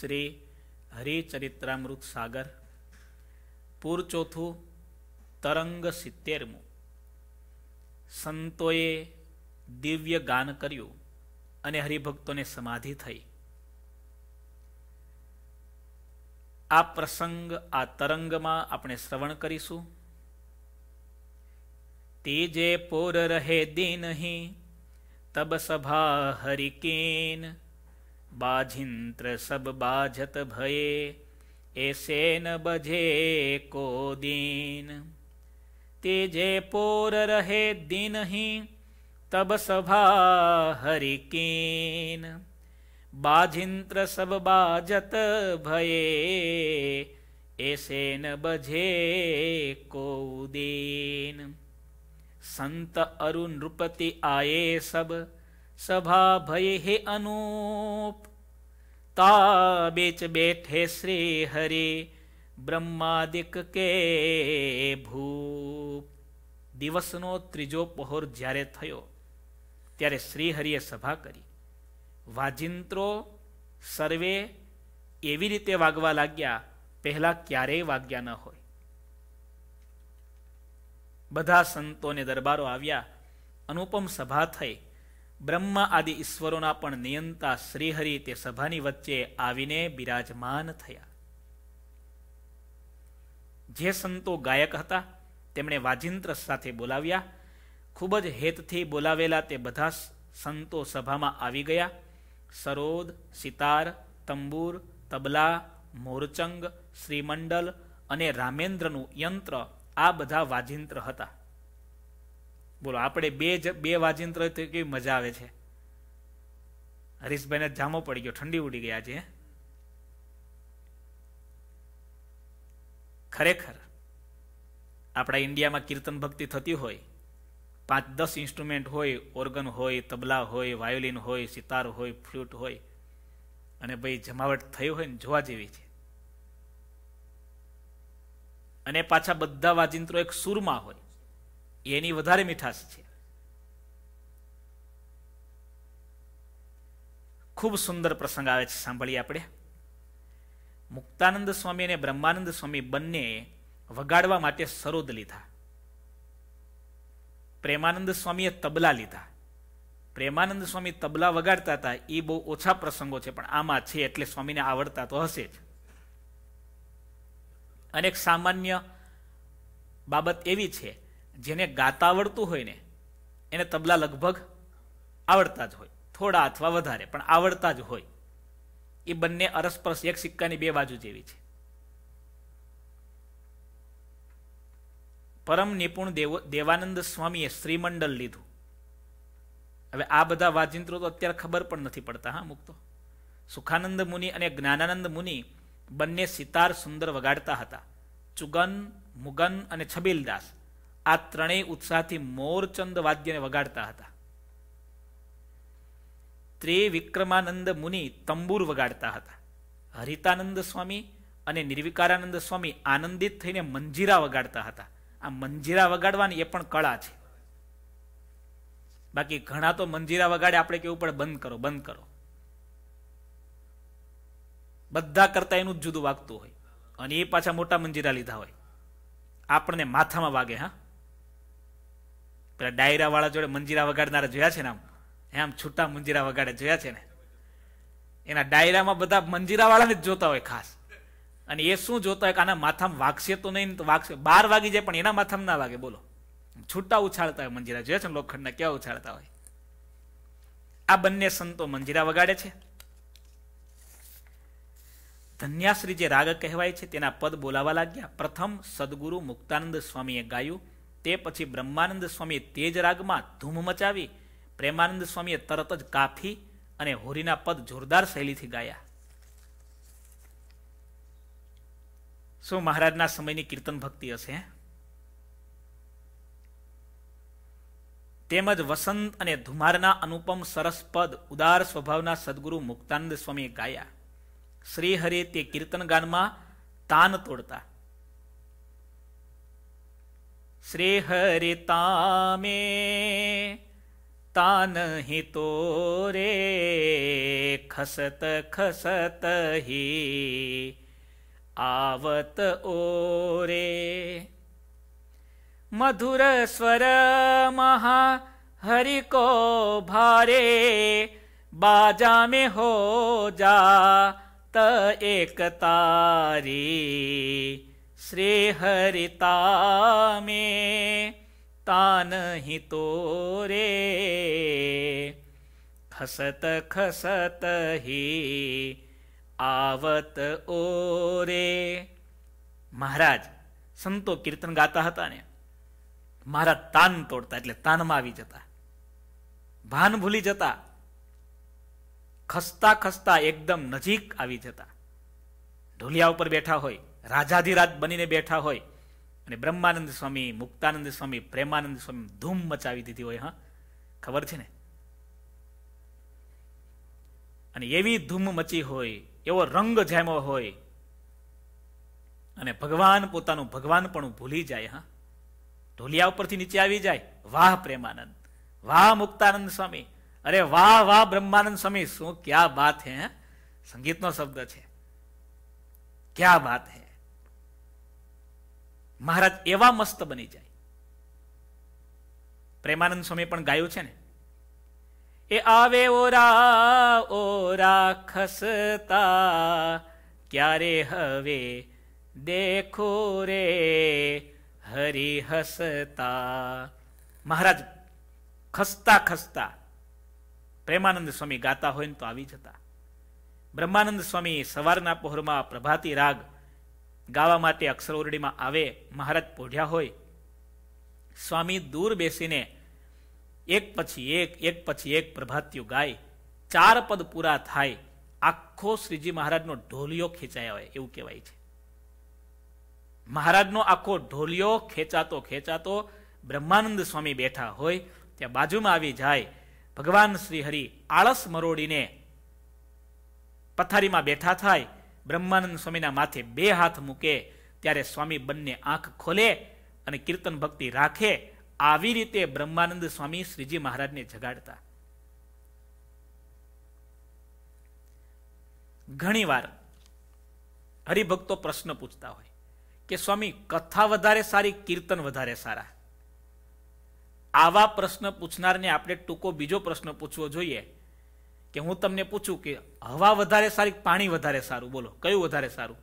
શ્રી હરિચરિત્રામૃત સાગર પૂર ચોથું તરંગ સિત્તેરમું સંતોએ દિવ્ય ગાન કર્યું અને હરિભક્તોને સમાધિ થઈ આ પ્રસંગ આ તરંગમાં આપણે શ્રવણ કરીશું તેજે પોર રહે દિનહી તબ સભા હરિકેન बाझिंत्र सब बाझत भये ऐसे न बजे को दीन तेजे पोर रहे दिन ही तब सभा हरिकीन बाझिंत्र सब बाजत भये ऐसे न बजे को दीन संत अरुण नृपति आए सब सभा भय हे अनूप તા બેચ બેઠે શ્રી હરિ બ્રહ્માદિક કે ભૂપ દિવસનો ત્રીજો પહોર જ્યારે થયો ત્યારે શ્રીહરિએ સભા કરી વાજિંત્રો સર્વે એવી રીતે વાગવા લાગ્યા પહેલા ક્યારેય વાગ્યા ન હોય બધા સંતોને દરબારો આવ્યા અનુપમ સભા થઈ બ્રહ્મા આદિ ઈશ્વરોના પણ નિયંતા શ્રીહરિ તે સભાની વચ્ચે આવીને બિરાજમાન થયા જે સંતો ગાયક હતા તેમણે વાજિંત્ર સાથે બોલાવ્યા ખૂબ જ હેતથી બોલાવેલા તે બધા સંતો સભામાં આવી ગયા સરોદ સિતાર તંબૂર તબલા મોરચંગ શ્રીમંડલ અને રામેન્દ્રનું યંત્ર આ બધા વાજિંત્ર હતા બોલો આપણે બે બે વાજિંત્ર કેવી મજા આવે છે હરીશભાઈને જામો પડી ગયો ઠંડી ઉડી ગયા છે ખરેખર આપણા ઇન્ડિયામાં કીર્તન ભક્તિ થતી હોય પાંચ દસ ઇન્સ્ટ્રુમેન્ટ હોય ઓર્ગન હોય તબલા હોય વાયોલિન હોય સિતાર હોય ફ્લુટ હોય અને ભાઈ જમાવટ થઈ હોય ને જોવા જેવી છે અને પાછા બધા વાજિંત્રો એક સૂરમાં હોય એની વધારે મીઠાશ છે ખૂબ સુંદર પ્રસંગ આવે છે સાંભળીએ આપણે મુક્તાનંદ સ્વામી અને બ્રહ્માનંદ સ્વામી બંને વગાડવા માટે સરોદ લીધા પ્રેમાનંદ સ્વામીએ તબલા લીધા પ્રેમાનંદ સ્વામી તબલા વગાડતા હતા એ બહુ ઓછા પ્રસંગો છે પણ આમાં છે એટલે સ્વામીને આવડતા તો હશે જ અને એક સામાન્ય બાબત એવી છે જેને ગાતા આવડતું હોય ને એને તબલા લગભગ આવડતા જ હોય થોડા અથવા વધારે પણ આવડતા જ હોય એ બંને અરસપરસ એક સિક્કાની બે બાજુ જેવી છે પરમ નિપુણ દેવ દેવાનંદ સ્વામીએ શ્રીમંડલ લીધું હવે આ બધા વાજિંત્રો તો અત્યારે ખબર પણ નથી પડતા હા મુક્તો સુખાનંદ મુનિ અને જ્ઞાનાનંદ મુનિ બંને સિતાર સુંદર વગાડતા હતા ચુગન મુગન અને છબીલદાસ આ ત્રણેય ઉત્સાહથી મોરચંદ વાદ્યને વગાડતા હતા ત્રે વિક્રમાનંદ મુનિ તંબુર વગાડતા હતા હરિતાનંદ સ્વામી અને નિર્વિકારાનંદ સ્વામી આનંદિત થઈને મંજીરા વગાડતા હતા આ મંજીરા વગાડવાની એ પણ કળા છે બાકી ઘણા તો મંજીરા વગાડે આપણે કેવું પડે બંધ કરો બંધ કરો બધા કરતા એનું જ જુદું વાગતું હોય અને એ પાછા મોટા મંજીરા લીધા હોય આપણને માથામાં વાગે હા પેલા ડાયરાવાળા જોડે મંજીરા વગાડનારા જોયા છે ને આમ હે આમ છૂટા મંજીરા વગાડે જોયા છે ને એના ડાયરામાં બધા મંજીરાવાળાને જ જોતા હોય ખાસ અને એ શું જોતા હોય કે આના માથામાં વાગશે તો નહીં તો વાગશે બાર વાગી જાય પણ એના માથામાં ના વાગે બોલો છૂટા ઉછાળતા હોય મંજીરા જોયા છે ને લોખંડના ક્યાં ઉછાળતા હોય આ બંને સંતો મંજીરા વગાડે છે ધન્યાશ્રી જે રાગ કહેવાય છે તેના પદ બોલાવા લાગ્યા પ્રથમ સદગુરુ મુક્તાનંદ સ્વામીએ ગાયું તે પછી બ્રહ્માનંદ સ્વામીએ તેજ રાગમાં ધૂમ મચાવી પ્રેમાનંદ સ્વામીએ તરત જ કાફી અને હોરીના પદ જોરદાર શૈલીથી ગાયા શું મહારાજના સમયની કીર્તન ભક્તિ હશે તેમજ વસંત અને ધુમારના અનુપમ સરસ પદ ઉદાર સ્વભાવના સદગુરુ મુક્તાનંદ સ્વામીએ ગાયા શ્રીહરે તે કીર્તન ગાનમાં તાન તોડતા શ્રીહરિતા મેં તાન હિ તો રે ખસત ખસત હિ આવત ઓ રે મધુર સ્વર મહા હરિ કો ભારે बाजा में हो जा त एक तारी શ્રી હરિતા મે તાન તો રે ખસત ખસત હિ આવત ઓ રે મહારાજ સંતો કીર્તન ગાતા હતા ને મારા તાન તોડતા એટલે તાનમાં આવી જતા ભાન ભૂલી જતા ખસતા ખસતા એકદમ નજીક આવી જતા ઢોલિયા ઉપર બેઠા હોય રાજાધિરાજ બનીને બેઠા હોય અને બ્રહ્માનંદ સ્વામી મુક્તાનંદ સ્વામી પ્રેમાનંદ સ્વામી ધૂમ મચાવી દીધી હોય હા ખબર છે ને અને એવી ધૂમ મચી હોય એવો રંગ જામ્યો હોય અને ભગવાન પોતાનું ભગવાન પણ ભૂલી જાય હા ઢોલિયા ઉપરથી નીચે આવી જાય વાહ પ્રેમાનંદ વાહ મુક્તાનંદ સ્વામી અરે વાહ વાહ બ્રહ્માનંદ સ્વામી શું ક્યાં બાત હે સંગીતનો શબ્દ છે ક્યા બાત હે મહારાજ એવા મસ્ત બની જાય પ્રેમાનંદ સ્વામી પણ ગાયું છે ને એ આવે ઓરા ઓરા ખસતા ક્યારે હવે દેખો રે હરી હસતા મહારાજ ખસતા ખસતા પ્રેમાનંદ સ્વામી ગાતા હોય ને તો આવી જતા બ્રહ્માનંદ સ્વામી સવારના પહોરમાં પ્રભાતી રાગ ગાવા માટે અક્ષરઓરડીમાં આવે મહારાજ પોઢ્યા હોય સ્વામી દૂર બેસીને એક પછી એક એક પછી એક પ્રભાત્યુ ગાય ચાર પદ પૂરા થાય આખો શ્રીજી મહારાજનો ઢોલિયો ખેંચાય હોય એવું કહેવાય છે મહારાજનો આખો ઢોલિયો ખેંચાતો ખેંચાતો બ્રહ્માનંદ સ્વામી બેઠા હોય ત્યાં બાજુમાં આવી જાય ભગવાન શ્રી હરિ આળસ મરોડીને પથારીમાં બેઠા થાય બ્રહ્માનંદ સ્વામીના માથે બે હાથ મૂકે ત્યારે સ્વામી બંને આંખ ખોલે અને કીર્તન ભક્તિ રાખે આવી રીતે બ્રહ્માનંદ સ્વામી શ્રીજી મહારાજને જગાડતા ઘણીવાર હરિભક્તો પ્રશ્ન પૂછતા હોય કે સ્વામી કથા વધારે સારી કીર્તન વધારે સારા આવા પ્રશ્ન પૂછનારને આપણે ટૂંકો બીજો પ્રશ્ન પૂછવો જોઈએ કે હું તમને પૂછું કે હવા વધારે સારી પાણી વધારે સારું બોલો કયું વધારે સારું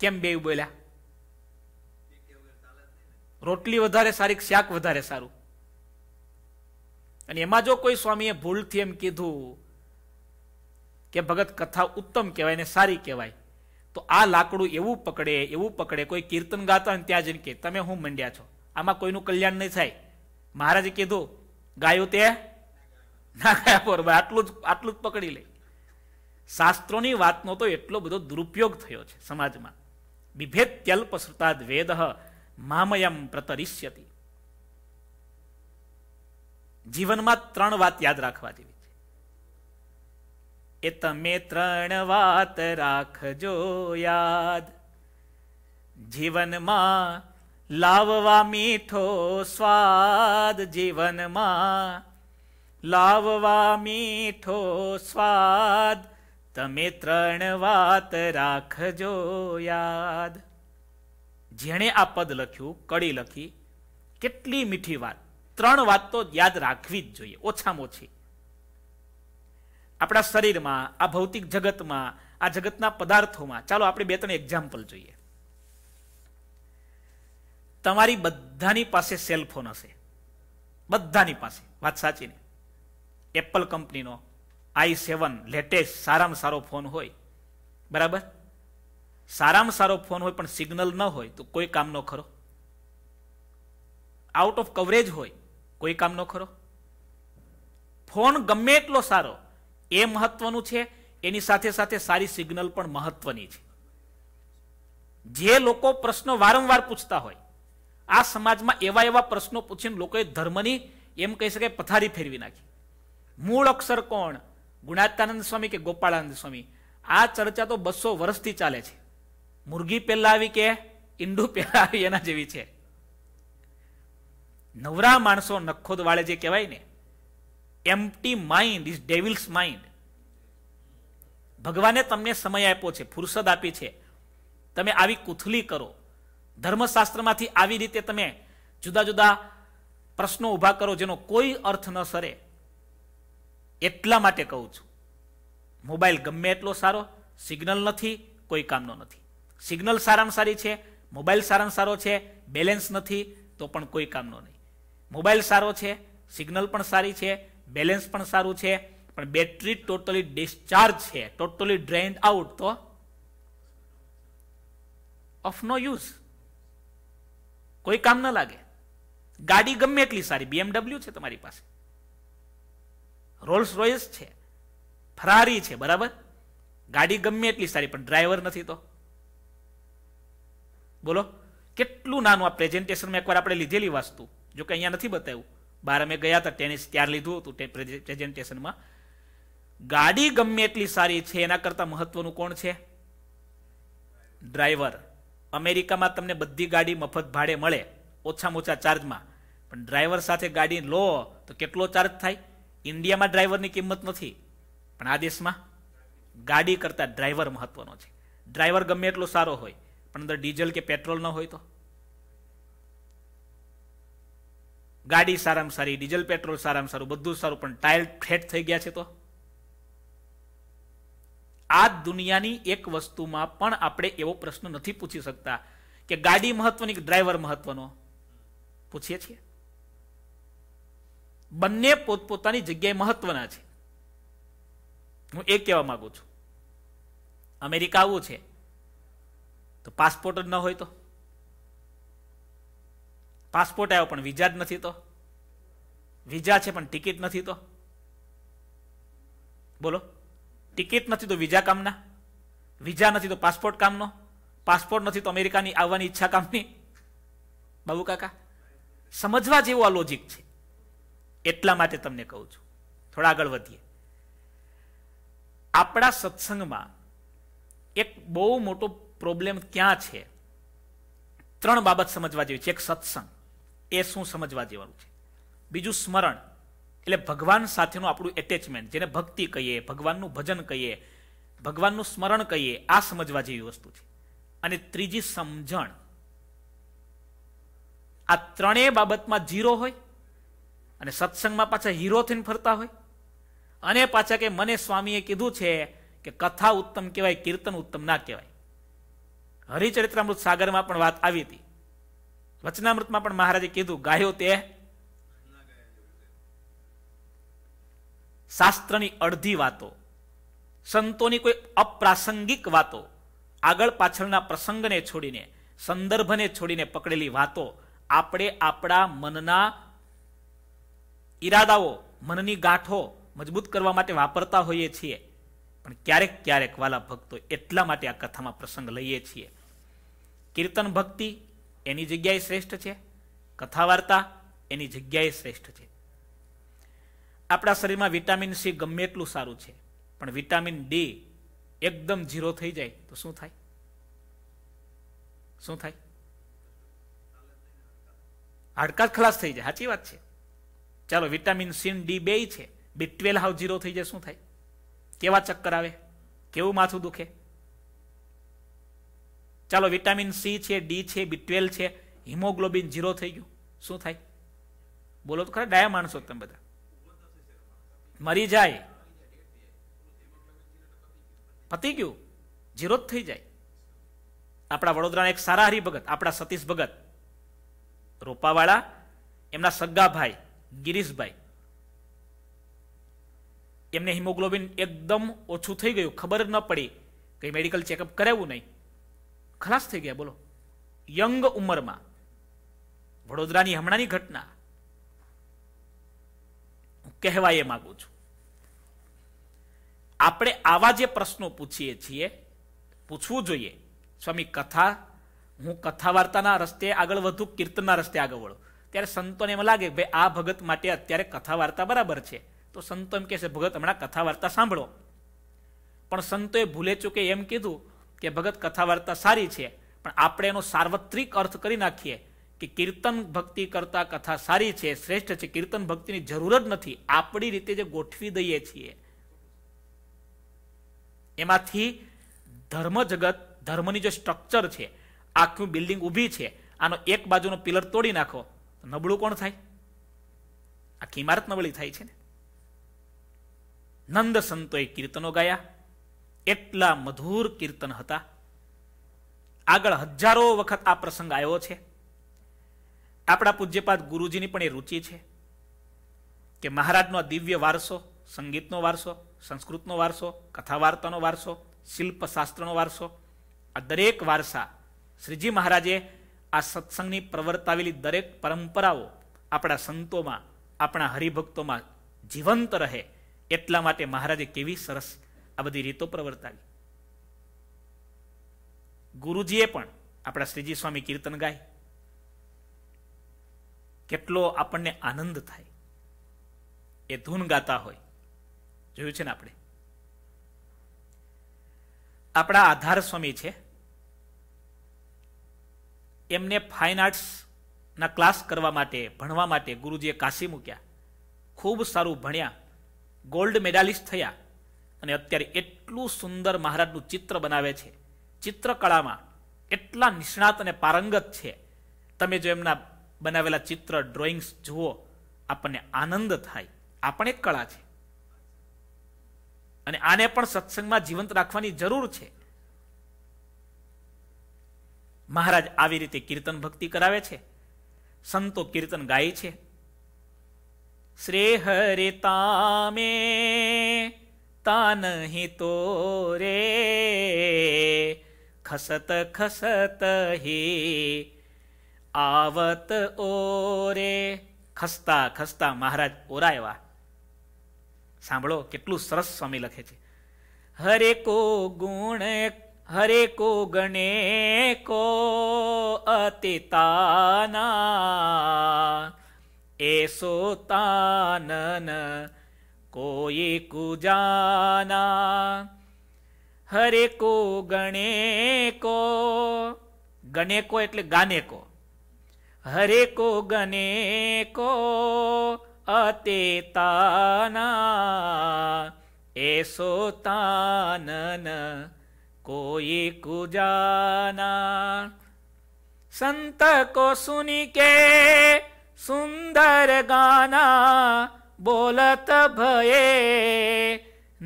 કેમ બે બોલ્યા રોટલી વધારે સારી શાક વધારે સારું અને એમાં જો કોઈ સ્વામીએ ભૂલથી એમ કીધું કે ભગત કથા ઉત્તમ કહેવાય ને સારી કહેવાય તો આ લાકડું એવું પકડે એવું પકડે કોઈ કીર્તન ગાતા ને ત્યાં જઈને કે તમે હું મંડ્યા છો આમાં કોઈનું કલ્યાણ નહીં થાય મહારાજે કીધું ગાયું તે ના કયા બરોબર આટલું જ આટલું જ પકડી લે શાસ્ત્રોની વાતનો તો એટલો બધો દુરુપયોગ થયો છે સમાજમાં બિભેદ બિભેત્યલ્પશ્રુતા વેદ મામયમ પ્રતરિષ્યતી જીવનમાં ત્રણ વાત યાદ રાખવા જેવી છે એ તમે ત્રણ વાત રાખજો યાદ જીવનમાં લાવવા મીઠો સ્વાદ જીવનમાં લાવવા મીઠો સ્વાદ તમે ત્રણ વાત રાખજો યાદ જેણે આ પદ લખ્યું કડી લખી કેટલી મીઠી વાત ત્રણ વાત તો યાદ રાખવી જ જોઈએ ઓછામાં ઓછી આપણા શરીરમાં આ ભૌતિક જગતમાં આ જગતના પદાર્થોમાં ચાલો આપણે બે ત્રણ એક્ઝામ્પલ જોઈએ તમારી બધાની પાસે સેલફોન હશે બધાની પાસે વાત સાચી ને એપલ કંપનીનો આઈ સેવન લેટેસ્ટ સારામાં સારો ફોન હોય બરાબર સારામાં સારો ફોન હોય પણ સિગ્નલ ન હોય તો કોઈ કામનો ખરો આઉટ ઓફ કવરેજ હોય કોઈ કામનો ખરો ફોન ગમે એટલો સારો એ મહત્વનું છે એની સાથે સાથે સારી સિગ્નલ પણ મહત્વની છે જે લોકો પ્રશ્નો વારંવાર પૂછતા હોય આ સમાજમાં એવા એવા પ્રશ્નો પૂછીને લોકોએ ધર્મની એમ કહી શકાય પથારી ફેરવી નાખી મૂળ અક્ષર કોણ ગુણાત્યાનંદ સ્વામી કે ગોપાળાનંદ સ્વામી આ ચર્ચા તો બસો વર્ષથી ચાલે છે મુરગી પહેલા આવી કે ઈંડુ પહેલા આવી એના જેવી છે નવરા માણસો નખોદ વાળે જે કહેવાય ને empty mind is devil's mind ભગવાને તમને સમય આપ્યો છે ફુરસદ આપી છે તમે આવી કુથલી કરો ધર્મશાસ્ત્રમાંથી આવી રીતે તમે જુદા જુદા પ્રશ્નો ઊભા કરો જેનો કોઈ અર્થ ન સરે એટલા માટે કહું છું મોબાઈલ ગમે એટલો સારો સિગ્નલ નથી કોઈ કામનો નથી સિગ્નલ સારામાં સારી છે મોબાઈલ સારામાં સારો છે બેલેન્સ નથી તો પણ કોઈ કામનો નહીં મોબાઈલ સારો છે સિગ્નલ પણ સારી છે બેલેન્સ પણ સારું છે પણ બેટરી ટોટલી ડિસ્ચાર્જ છે ટોટલી ડ્રેન્ડ આઉટ તો ઓફ નો યુઝ કોઈ કામ ન લાગે ગાડી ગમે એટલી સારી બીએમડબલ્યુ છે તમારી પાસે રોલ્સ રોયસ છે ફરારી છે બરાબર ગાડી ગમે એટલી સારી પણ ડ્રાઈવર નથી તો બોલો કેટલું નાનું આ પ્રેઝન્ટેશનમાં એકવાર આપણે લીધેલી વસ્તુ જો કે અહીંયા નથી બતાવ્યું બહાર અમે ગયા હતા ટેનિસ ત્યારે લીધું હતું પ્રેઝન્ટેશનમાં ગાડી ગમે એટલી સારી છે એના કરતાં મહત્વનું કોણ છે ડ્રાઈવર અમેરિકામાં તમને બધી ગાડી મફત ભાડે મળે ઓછામાં ઓછા ચાર્જમાં પણ ડ્રાઈવર સાથે ગાડી લો તો કેટલો ચાર્જ થાય ઇન્ડિયામાં ડ્રાઈવરની કિંમત નથી પણ આ દેશમાં ગાડી કરતા ડ્રાઈવર મહત્વનો છે ડ્રાઈવર ગમે એટલો સારો હોય પણ અંદર ડીઝલ કે પેટ્રોલ ન હોય તો ગાડી સારામાં સારી ડીઝલ પેટ્રોલ સારામાં સારું બધું સારું પણ ટાયર ફેટ થઈ ગયા છે તો આ દુનિયાની એક વસ્તુમાં પણ આપણે એવો પ્રશ્ન નથી પૂછી શકતા કે ગાડી મહત્વની કે ડ્રાઈવર મહત્વનો પૂછીએ છીએ બંને પોતપોતાની જગ્યાએ મહત્વના છે હું એ કહેવા માંગુ છું અમેરિકા આવું છે તો પાસપોર્ટ જ ન હોય તો પાસપોર્ટ આવ્યો પણ વિઝા જ નથી તો વિઝા છે પણ ટિકિટ નથી તો બોલો ટિકિટ નથી તો વિઝા કામના વિઝા નથી તો પાસપોર્ટ કામનો પાસપોર્ટ નથી તો અમેરિકાની આવવાની ઈચ્છા કામની બાબુ કાકા સમજવા જેવું આ લોજિક છે એટલા માટે તમને કહું છું થોડા આગળ વધીએ આપણા સત્સંગમાં એક બહુ મોટો પ્રોબ્લેમ ક્યાં છે ત્રણ બાબત સમજવા જેવી છે એક સત્સંગ એ શું સમજવા જેવાનું છે બીજું સ્મરણ એટલે ભગવાન સાથેનું આપણું એટેચમેન્ટ જેને ભક્તિ કહીએ ભગવાનનું ભજન કહીએ ભગવાનનું સ્મરણ કહીએ આ સમજવા જેવી વસ્તુ છે અને ત્રીજી સમજણ આ ત્રણેય બાબતમાં જીરો હોય અને સત્સંગમાં પાછા હીરો થઈને ફરતા હોય અને પાછા કે મને સ્વામીએ કીધું છે કે કથા ઉત્તમ કહેવાય કીર્તન ઉત્તમ ના કહેવાય હરિચરિત્રામૃત સાગરમાં પણ વાત આવી હતી વચનામૃતમાં પણ મહારાજે કીધું ગાયો તે શાસ્ત્રની અડધી વાતો સંતોની કોઈ અપ્રાસંગિક વાતો આગળ પાછળના પ્રસંગને છોડીને સંદર્ભને છોડીને પકડેલી વાતો આપણે આપણા મનના ઈરાદાઓ મનની ગાંઠો મજબૂત કરવા માટે વાપરતા હોઈએ છીએ પણ ક્યારેક ક્યારેક વાલા ભક્તો એટલા માટે આ કથામાં પ્રસંગ લઈએ છીએ કીર્તન ભક્તિ એની જગ્યાએ શ્રેષ્ઠ છે કથા વાર્તા એની જગ્યાએ શ્રેષ્ઠ છે આપણા શરીરમાં વિટામિન સી ગમે એટલું સારું છે પણ વિટામિન ડી એકદમ ઝીરો થઈ જાય તો શું થાય શું થાય હાડકા ખલાસ થઈ જાય સાચી વાત છે ચાલો વિટામિન સી ડી બે છે બી ટ્વેલ હાવ જીરો થઈ જાય શું થાય કેવા ચક્કર આવે કેવું માથું દુખે ચાલો વિટામિન સી છે ડી છે બી ટ્વેલ છે હિમોગ્લોબિન જીરો થઈ ગયું શું થાય બોલો તો ખરા ડાયા માણસો તમે બધા મરી જાય પતી ગયું જીરો જ થઈ જાય આપણા વડોદરાના એક સારા હરિભગત આપણા સતીશ ભગત રોપાવાળા એમના સગ્ગા ભાઈ ગિરીશભાઈ એમને હિમોગ્લોબિન એકદમ ઓછું થઈ ગયું ખબર ન પડી કંઈ મેડિકલ ચેકઅપ કરાવ્યું નહીં ખલાસ થઈ ગયા બોલો યંગ ઉંમરમાં વડોદરાની હમણાંની ઘટના હું કહેવા એ માગું છું આપણે આવા જે પ્રશ્નો પૂછીએ છીએ પૂછવું જોઈએ સ્વામી કથા હું કથા વાર્તાના રસ્તે આગળ વધુ કીર્તનના રસ્તે આગળ વળું ત્યારે સંતોને એમ લાગે ભાઈ આ ભગત માટે અત્યારે કથા વાર્તા બરાબર છે તો સંતો એમ કહેશે ભગત હમણાં કથા વાર્તા સાંભળો પણ સંતોએ ભૂલે ચૂકે એમ કીધું કે ભગત કથા વાર્તા સારી છે પણ આપણે એનો સાર્વત્રિક અર્થ કરી નાખીએ કે કીર્તન ભક્તિ કરતાં કથા સારી છે શ્રેષ્ઠ છે કીર્તન ભક્તિની જરૂર જ નથી આપણી રીતે જે ગોઠવી દઈએ છીએ એમાંથી ધર્મ જગત ધર્મની જે સ્ટ્રક્ચર છે આખું બિલ્ડિંગ ઊભી છે આનો એક બાજુનો પિલર તોડી નાખો નબળું કોણ થાય આખી ઇમારત નબળી થાય છે ને નંદ સંતોએ કીર્તનો ગાયા એટલા મધુર કીર્તન હતા આગળ હજારો વખત આ પ્રસંગ આવ્યો છે આપણા પૂજ્યપાદ ગુરુજીની પણ એ રુચિ છે કે મહારાજનો દિવ્ય વારસો સંગીતનો વારસો સંસ્કૃતનો વારસો કથા વાર્તાનો વારસો શિલ્પશાસ્ત્રનો વારસો આ દરેક વારસા શ્રીજી મહારાજે આ સત્સંગની પ્રવર્તાવેલી દરેક પરંપરાઓ આપણા સંતોમાં આપણા હરિભક્તોમાં જીવંત રહે એટલા માટે મહારાજે કેવી સરસ આ બધી રીતો પ્રવર્તાવી ગુરુજીએ પણ આપણા શ્રીજી સ્વામી કીર્તન ગાય કેટલો આપણને આનંદ થાય એ ધૂન ગાતા હોય જોયું છે ને આપણે આપણા આધાર સ્વામી છે એમને ફાઇન આર્ટ્સના ક્લાસ કરવા માટે ભણવા માટે ગુરુજીએ કાશી મૂક્યા ખૂબ સારું ભણ્યા ગોલ્ડ મેડાલિસ્ટ થયા અને અત્યારે એટલું સુંદર મહારાજનું ચિત્ર બનાવે છે ચિત્રકળામાં એટલા નિષ્ણાત અને પારંગત છે તમે જો એમના બનાવેલા ચિત્ર ડ્રોઈંગ્સ જુઓ આપણને આનંદ થાય આ પણ એક કળા છે અને આને પણ સત્સંગમાં જીવંત રાખવાની જરૂર છે મહારાજ આવી રીતે કીર્તન ભક્તિ કરાવે છે સંતો કીર્તન ગાય છે શ્રી હરે તા તાન તો રે ખસત ખસત હે આવત ઓરે ખસતા ખસતા મહારાજ ઓરાયવા સાંભળો કેટલું સરસ સ્વામી લખે છે હરે કો ગુણ हरे को गणे को अतिताना एसो तानन कोई कुजाना हरे को गणे को गणे को એટલે ગાને કો હરે કો ગણે કો અતેતાના એસો તાનન कोई कुजाना संत को सुन के सुंदर गाना बोलत भये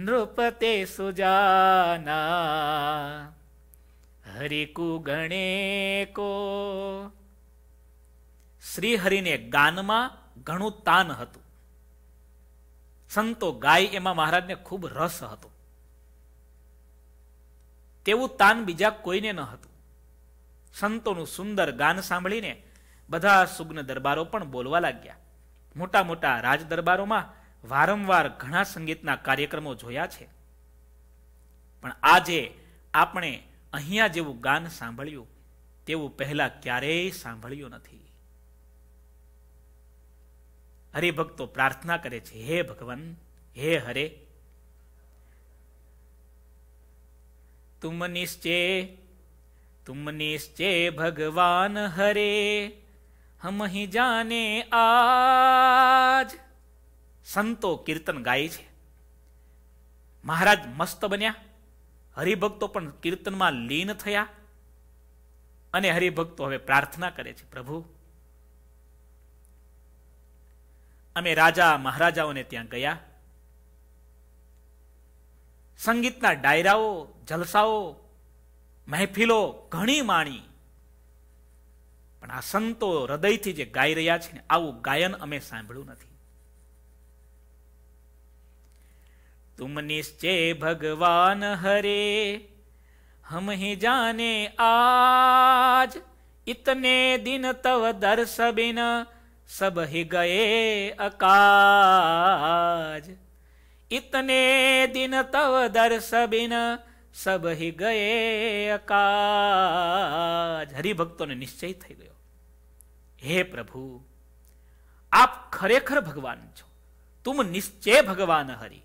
नृपते सुजाना हरि कु गणे को શ્રી હરિને ગાનમાં ઘણું તાન હતું સંતો ગાય એમાં મહારાજને ખૂબ રસ હતો તેવું તાન બીજા કોઈને ન હતું સંતોનું સુંદર ગાન સાંભળીને બધા સુગ્ન દરબારો પણ બોલવા લાગ્યા મોટા મોટા રાજ દરબારોમાં વારંવાર ઘણા સંગીતના કાર્યક્રમો જોયા છે પણ આજે આપણે અહીંયા જેવું ગાન સાંભળ્યું તેવું પહેલા ક્યારેય સાંભળ્યું નથી હરિભક્તો પ્રાર્થના કરે છે હે ભગવાન હે હરે તુમ નિશ્ચય તુમ નિશ્ચય ભગવાન હરે હમહી જાને આજ સંતો કીર્તન ગાય છે મહારાજ મસ્ત બન્યા હરિભક્તો પણ કીર્તનમાં લીન થયા અને હરિભક્તો હવે પ્રાર્થના કરે છે પ્રભુ અમે રાજા મહારાજાઓને ત્યાં ગયા સંગીતના ડાયરાઓ જલસાઓ મહેફિલો ઘણી માણી પણ આ સંતો હૃદયથી જે ગાઈ રહ્યા છે ને આવું ગાયન અમે સાંભળ્યું નથી તુમ નિશ્ચે ભગવાન હરે હમ જાને આજ इतने દિન તવ दर्श बिन સબ ही गए अकाज कितने दिन तव दर्श बिन સબ હિ ગયે અકાજ હરિભક્તોને નિશ્ચય થઈ ગયો હે પ્રભુ આપ ખરેખર ભગવાન છો તુમ નિશ્ચય ભગવાન હરિ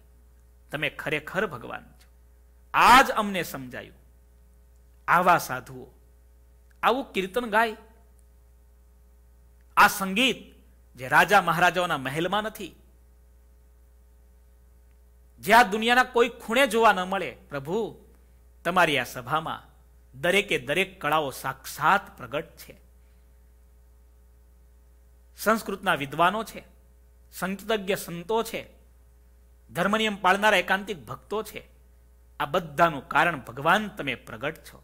તમે ખરેખર ભગવાન છો આજ અમને સમજાયું આવા સાધુઓ આવું કીર્તન ગાય આ સંગીત જે રાજા મહારાજાઓના મહેલમાં નથી જ્યાં દુનિયાના કોઈ ખૂણે જોવા ન મળે પ્રભુ તમારી આ સભામાં દરેકે દરેક કળાઓ સાક્ષાત પ્રગટ છે સંસ્કૃતના વિદ્વાનો છે સંતજ્ઞ સંતો છે ધર્મનિયમ પાળનારા એકાંતિક ભક્તો છે આ બધાનું કારણ ભગવાન તમે પ્રગટ છો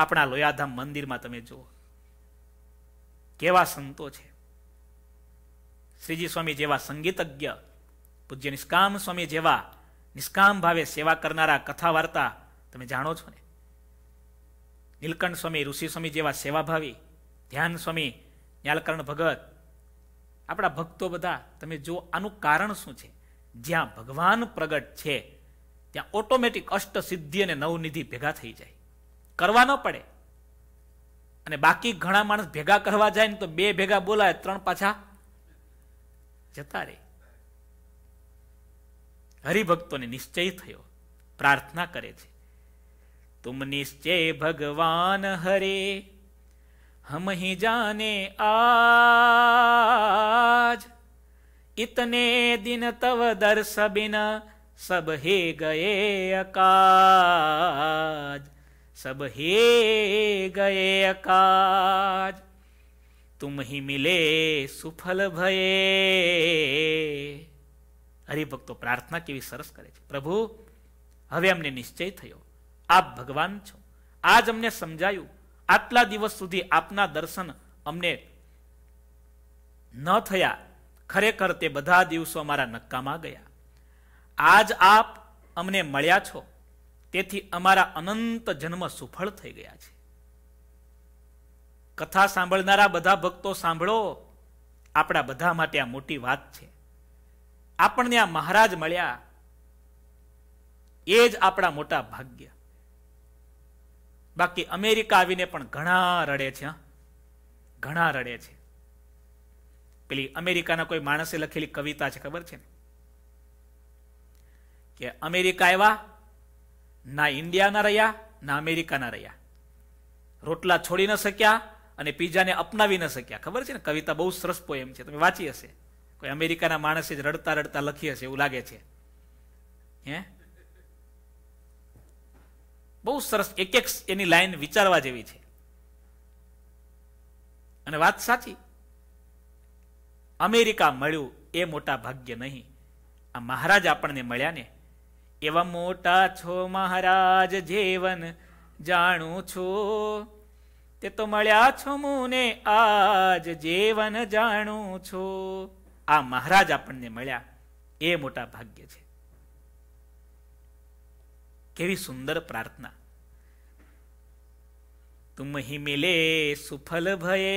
આપણા લોયાધામ મંદિરમાં તમે જુઓ કેવા સંતો છે શ્રીજી સ્વામી જેવા સંગીતજ્ઞ પૂજ્ય નિષ્કામ સ્વામી જેવા નિષ્કામ ભાવે સેવા કરનારા કથા વાર્તા તમે જાણો છો ને નીલકંઠ સ્વામી ઋષિ સ્વામી જેવા સેવાભાવી ધ્યાન સ્વામી ન્યાલકર્ણ ભગત આપણા ભક્તો બધા તમે જો આનું કારણ શું છે જ્યાં ભગવાન પ્રગટ છે ત્યાં ઓટોમેટિક અષ્ટ સિદ્ધિ અને નવનિધિ ભેગા થઈ જાય કરવા ન પડે અને બાકી ઘણા માણસ ભેગા કરવા જાય ને તો બે ભેગા બોલાય ત્રણ પાછા જતા રહે હરિભક્તોને નિશ્ચય થયો પ્રાર્થના કરે છે તુમ નિશ્ચય ભગવાન હરે હમ હી જાને આજ ઇતને દિન તવ દર્શ બિના सब हे गए अकाज सब हे गए अकाज तुम ही मिले सुफल भये હરિભક્તો પ્રાર્થના કેવી સરસ કરે છે પ્રભુ હવે અમને નિશ્ચય થયો આપ ભગવાન છો આજ અમને સમજાયું આટલા દિવસ સુધી આપના દર્શન અમને ન થયા ખરેખર તે બધા દિવસો અમારા નક્કામાં ગયા આજ આપ અમને મળ્યા છો તેથી અમારા અનંત જન્મ સુફળ થઈ ગયા છે કથા સાંભળનારા બધા ભક્તો સાંભળો આપણા બધા માટે આ મોટી વાત છે આપણને આ મહારાજ મળ્યા એ જ આપણા મોટા ભાગ્ય બાકી અમેરિકા આવીને પણ ઘણા રડે છે ઘણા રડે છે પેલી અમેરિકાના કોઈ માણસે લખેલી કવિતા છે ખબર છે ને કે અમેરિકા આવ્યા ના ઇન્ડિયાના રહ્યા ના અમેરિકાના રહ્યા રોટલા છોડી ન શક્યા અને પીઝાને અપનાવી ન શક્યા ખબર છે ને કવિતા બહુ સરસ પોએમ છે તમે વાંચી હશે કોઈ અમેરિકાના માણસે જ રડતા રડતા લખી હશે એવું લાગે છે હે બહુ સરસ એક એક એની લાઈન વિચારવા જેવી છે અને વાત સાચી અમેરિકા મળ્યું એ મોટા ભાગ્ય નહીં આ મહારાજ આપણને મળ્યા ને એવા મોટા છો મહારાજ જેવન જાણું છો તે તો મળ્યા છો મુને આજ જીવન જાણું છું આ મહારાજ આપણને મળ્યા એ મોટા ભાગ્ય છે કેવી સુંદર પ્રાર્થના તુમ હિ મિલે સુફલ ભયે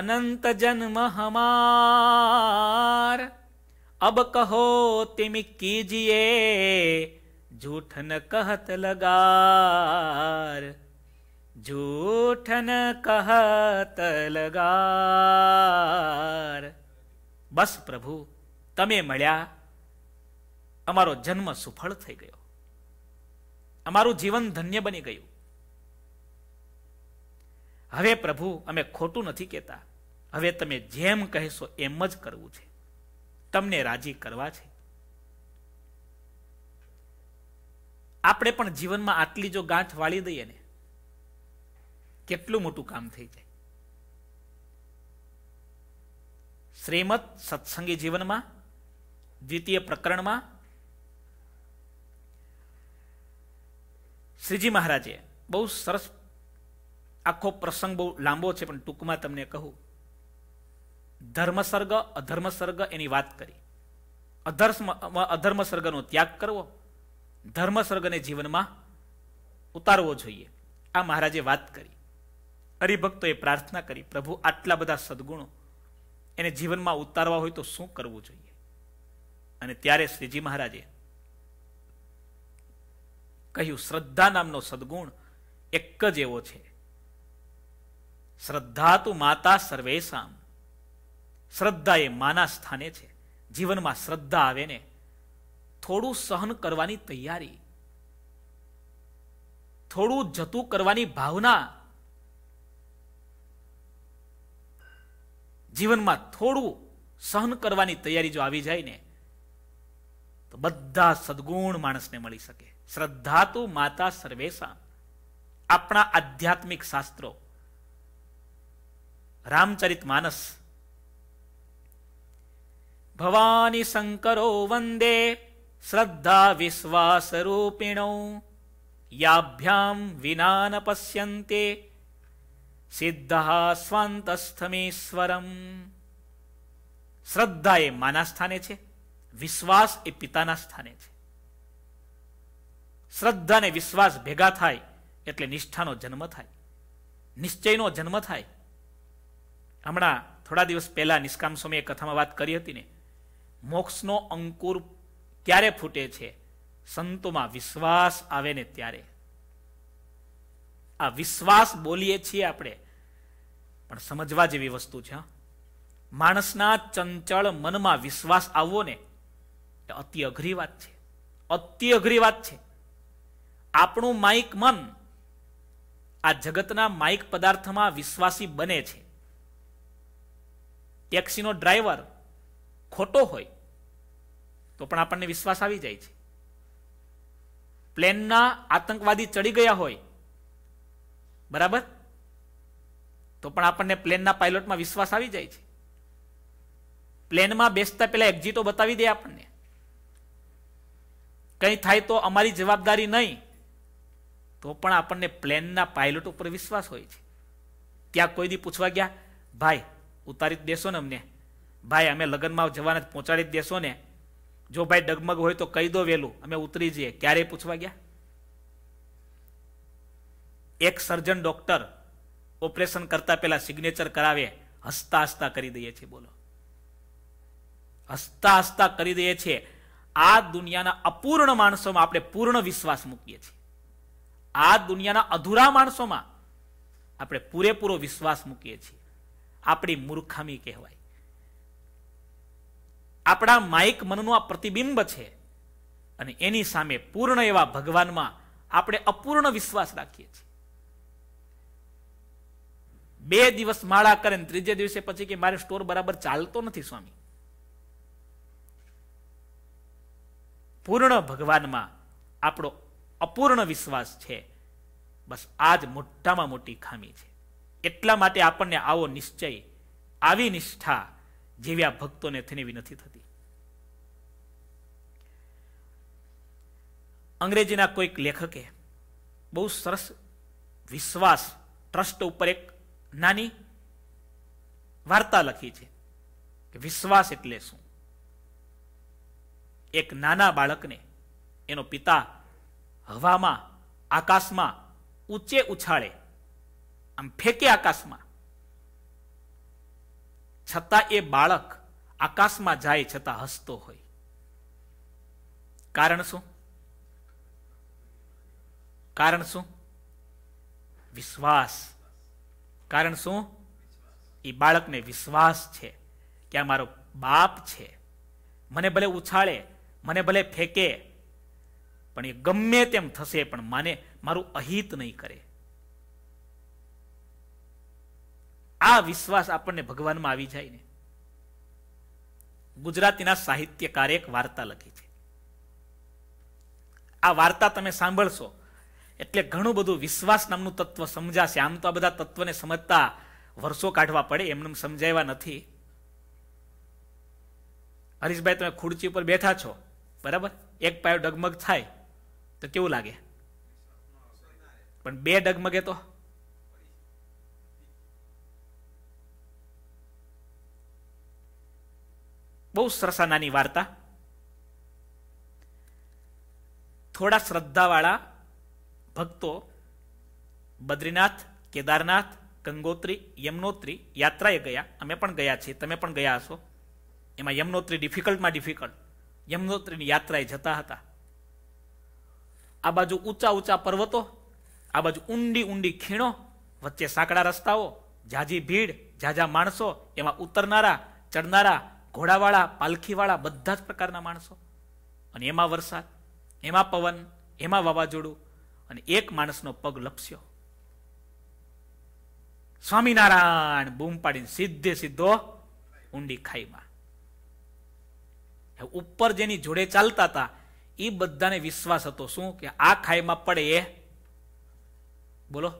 અનંત જન્મ હમાર અબ કહો तिम કીજીએ झूठ न कहत लगार જૂઠન કહત લગાર બસ પ્રભુ તમે મળ્યા અમારો જન્મ સુફળ થઈ ગયો અમારું જીવન ધન્ય બની ગયું હવે પ્રભુ અમે ખોટું નથી કેતા હવે તમે જેમ કહેશો એમ જ કરવું છે તમને રાજી કરવા છે આપણે પણ જીવનમાં આટલી જો ગાંઠ વાળી દઈએ ને કેટલું મોટું કામ થઈ જાય શ્રીમદ સત્સંગી જીવનમાં દ્વિતીય પ્રકરણમાં શ્રીજી મહારાજે બહુ સરસ આખો પ્રસંગ બહુ લાંબો છે પણ ટૂંકમાં તમને કહું ધર્મ સર્ગ અધર્મ સર્ગ એની વાત કરી અધર્મ અધર્મ સર્ગનો ત્યાગ કરવો ધર્મ સર્ગને જીવનમાં ઉતારવો જોઈએ આ મહારાજે વાત કરી હરિભક્તોએ પ્રાર્થના કરી પ્રભુ આટલા બધા સદગુણો એને જીવનમાં ઉતારવા હોય તો શું કરવું જોઈએ અને ત્યારે શ્રીજી મહારાજે કહ્યું શ્રદ્ધા નામનો સદગુણ એક જ એવો છે શ્રદ્ધા તું માતા સર્વેશામ શ્રદ્ધા એ માના સ્થાને છે જીવનમાં શ્રદ્ધા આવે ને થોડું સહન કરવાની તૈયારી થોડું જતું કરવાની ભાવના જીવનમાં થોડું સહન કરવાની તૈયારી જો આવી જાય ને તો બધા સદગુણ માણસને મળી શકે શ્રદ્ધા તો માતા સર્વેશા આપણા આધ્યાત્મિક શાસ્ત્રો રામચરિત માનસ ભવાની શંકરો વંદે શ્રદ્ધા વિશ્વાસ રૂપિણો યાભ્યામ વિના ન પશ્યંતે સિદ્ધ સ્વાંતસ્થમેશ્વરમ શ્રદ્ધા એ માના સ્થાને છે વિશ્વાસ એ પિતાના સ્થાને છે શ્રદ્ધા અને વિશ્વાસ ભેગા થાય એટલે નિષ્ઠાનો જન્મ થાય નિશ્ચયનો જન્મ થાય હમણાં થોડા દિવસ પહેલા નિષ્કામ સ્વામીએ કથામાં વાત કરી હતી ને મોક્ષનો અંકુર ક્યારે ફૂટે છે સંતોમાં વિશ્વાસ આવે ને ત્યારે આ વિશ્વાસ બોલીએ છીએ આપણે પણ સમજવા જેવી વસ્તુ છે માણસના ચંચળ મનમાં વિશ્વાસ આવવો ને એ અતિ અઘરી વાત છે અતિ અઘરી વાત છે આપણું માઇક મન આ જગતના માઇક પદાર્થમાં વિશ્વાસી બને છે ટેક્સીનો ડ્રાઈવર ખોટો હોય તો પણ આપણને વિશ્વાસ આવી જાય છે પ્લેનના આતંકવાદી ચડી ગયા હોય બરાબર તો પણ આપણને પ્લેનના પાયલોટમાં વિશ્વાસ આવી જાય છે પ્લેનમાં બેસતા પહેલા એક્ઝિટો બતાવી દે આપણને કંઈ થાય તો અમારી જવાબદારી નહીં તો પણ આપણને પ્લેનના પાયલોટ ઉપર વિશ્વાસ હોય છે ત્યાં કોઈ દી પૂછવા ગયા ભાઈ ઉતારી જ દેશો ને અમને ભાઈ અમે લગ્નમાં જવાને પહોંચાડી જ દેશો ને જો ભાઈ ડગમગ હોય તો કહી દો વહેલું અમે ઉતરી જઈએ ક્યારેય પૂછવા ગયા એક સર્જન ડૉક્ટર ઓપરેશન કરતા પહેલાં સિગ્નેચર કરાવે હસતા હસતા કરી દઈએ છીએ બોલો હસતા હસતા કરી દઈએ છીએ આ દુનિયાના અપૂર્ણ માણસોમાં આપણે પૂર્ણ વિશ્વાસ મૂકીએ છીએ આ દુનિયાના અધૂરા માણસોમાં આપણે પૂરેપૂરો વિશ્વાસ મૂકીએ છીએ આપણી મૂર્ખામી કહેવાય આપણા માઇક મનનું આ પ્રતિબિંબ છે અને એની સામે પૂર્ણ એવા ભગવાનમાં આપણે અપૂર્ણ વિશ્વાસ રાખીએ છીએ બે દિવસ માળા કરે ત્રીજે દિવસે પછી કે મારે સ્ટોર બરાબર ચાલતો નથી સ્વામી પૂર્ણ ભગવાનમાં આપણો અપૂર્ણ વિશ્વાસ છે બસ આ જ મોટામાં મોટી ખામી છે એટલા માટે આપણને આવો નિશ્ચય આવી નિષ્ઠા જેવી આ ભક્તોને થનેવી નથી થતી અંગ્રેજીના કોઈક લેખકે બહુ સરસ વિશ્વાસ ટ્રસ્ટ ઉપર એક નાની વાર્તા લખી છે કે વિશ્વાસ એટલે શું એક નાના બાળકને એનો પિતા હવામાં આકાશમાં ઊંચે ઉછાળે આમ ફેંકે આકાશમાં છતાં એ બાળક આકાશમાં જાય છતાં હસતો હોય કારણ શું કારણ શું વિશ્વાસ કારણ શું એ બાળકને વિશ્વાસ છે કે આ મારો બાપ છે મને ભલે ઉછાળે મને ભલે ફેંકે પણ એ ગમે તેમ થશે પણ માને મારું અહિત નહીં કરે આ વિશ્વાસ આપણને ભગવાનમાં આવી જાય ને ગુજરાતીના સાહિત્યકારે એક વાર્તા લખી છે આ વાર્તા તમે સાંભળશો એટલે ઘણું બધું વિશ્વાસ નામનું તત્વ સમજાશે આમ તો આ બધા તત્વને સમજતા વર્ષો કાઢવા પડે એમને સમજાવ્યા નથી હરીશભાઈ તમે ખુરચી ઉપર બેઠા છો બરાબર એક પાયો ડગમગ થાય તો કેવું લાગે પણ બે ડગમગે તો બહુ સરસ નાની વાર્તા થોડા શ્રદ્ધાવાળા ભક્તો બદ્રીનાથ કેદારનાથ ગંગોત્રી યમનોત્રી યાત્રાએ ગયા અમે પણ ગયા છીએ તમે પણ ગયા હશો એમાં યમનોત્રી ડિફિકલ્ટમાં ડિફિકલ્ટ યમનોત્રીની યાત્રાએ જતા હતા આ બાજુ ઊંચા ઊંચા પર્વતો આ બાજુ ઊંડી ઊંડી ખીણો વચ્ચે સાંકડા રસ્તાઓ ઝાઝી ભીડ ઝાઝા માણસો એમાં ઉતરનારા ચડનારા ઘોડાવાળા પાલખીવાળા બધા જ પ્રકારના માણસો અને એમાં વરસાદ એમાં પવન એમાં વાવાઝોડું અને એક માણસનો પગ લપસ્યો સ્વામિનારાયણ બૂમ પાડીને સીધે સીધો ઊંડી ખાઈમાં ઉપર જેની જોડે ચાલતા હતા એ બધાને વિશ્વાસ હતો શું કે આ ખાઈમાં પડે એ બોલો